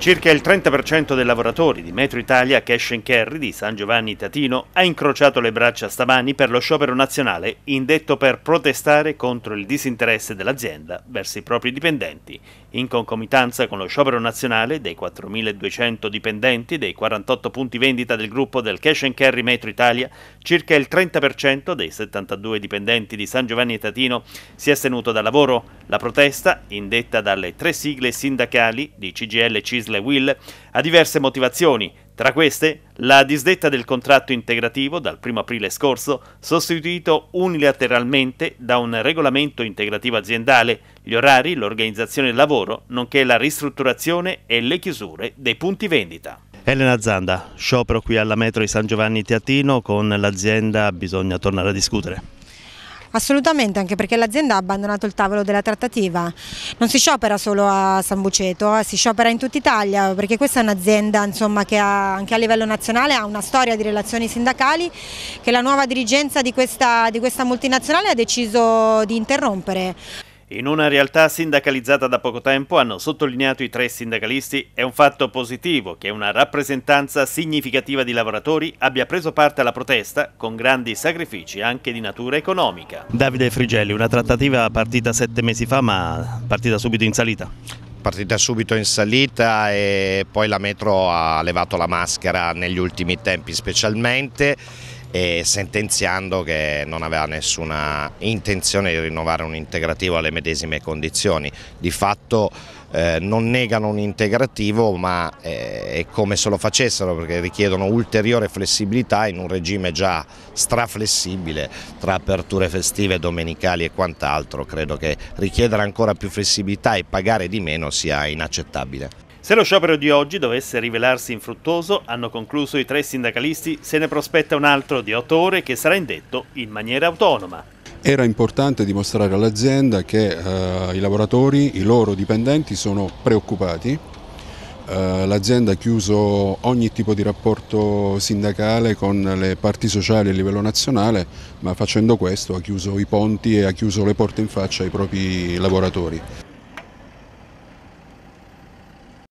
Circa il 30% dei lavoratori di Metro Italia Cash and Carry di San Giovanni Tatino ha incrociato le braccia stamani per lo sciopero nazionale indetto per protestare contro il disinteresse dell'azienda verso i propri dipendenti, in concomitanza con lo sciopero nazionale dei 4.200 dipendenti dei 48 punti vendita del gruppo del Cash and Carry Metro Italia, circa il 30% dei 72 dipendenti di San Giovanni Tatino si è stenuto da lavoro la protesta, indetta dalle tre sigle sindacali di CGL, CISL e WIL, ha diverse motivazioni, tra queste la disdetta del contratto integrativo dal 1 aprile scorso, sostituito unilateralmente da un regolamento integrativo aziendale, gli orari, l'organizzazione del lavoro, nonché la ristrutturazione e le chiusure dei punti vendita. Elena Zanda, sciopero qui alla metro di San Giovanni Teatino, con l'azienda bisogna tornare a discutere. Assolutamente, anche perché l'azienda ha abbandonato il tavolo della trattativa. Non si sciopera solo a San Buceto, eh, si sciopera in tutta Italia, perché questa è un'azienda che ha, anche a livello nazionale ha una storia di relazioni sindacali che la nuova dirigenza di questa, di questa multinazionale ha deciso di interrompere. In una realtà sindacalizzata da poco tempo, hanno sottolineato i tre sindacalisti, è un fatto positivo che una rappresentanza significativa di lavoratori abbia preso parte alla protesta con grandi sacrifici anche di natura economica. Davide Frigelli, una trattativa partita sette mesi fa ma partita subito in salita partita subito in salita e poi la metro ha levato la maschera negli ultimi tempi specialmente e sentenziando che non aveva nessuna intenzione di rinnovare un integrativo alle medesime condizioni. Di fatto eh, non negano un integrativo ma eh, è come se lo facessero perché richiedono ulteriore flessibilità in un regime già straflessibile tra aperture festive, domenicali e quant'altro. Credo che richiedere ancora più flessibilità e pagare di meno sia inaccettabile. Se lo sciopero di oggi dovesse rivelarsi infruttuoso, hanno concluso i tre sindacalisti, se ne prospetta un altro di otto ore che sarà indetto in maniera autonoma. Era importante dimostrare all'azienda che eh, i lavoratori, i loro dipendenti sono preoccupati. Eh, l'azienda ha chiuso ogni tipo di rapporto sindacale con le parti sociali a livello nazionale, ma facendo questo ha chiuso i ponti e ha chiuso le porte in faccia ai propri lavoratori.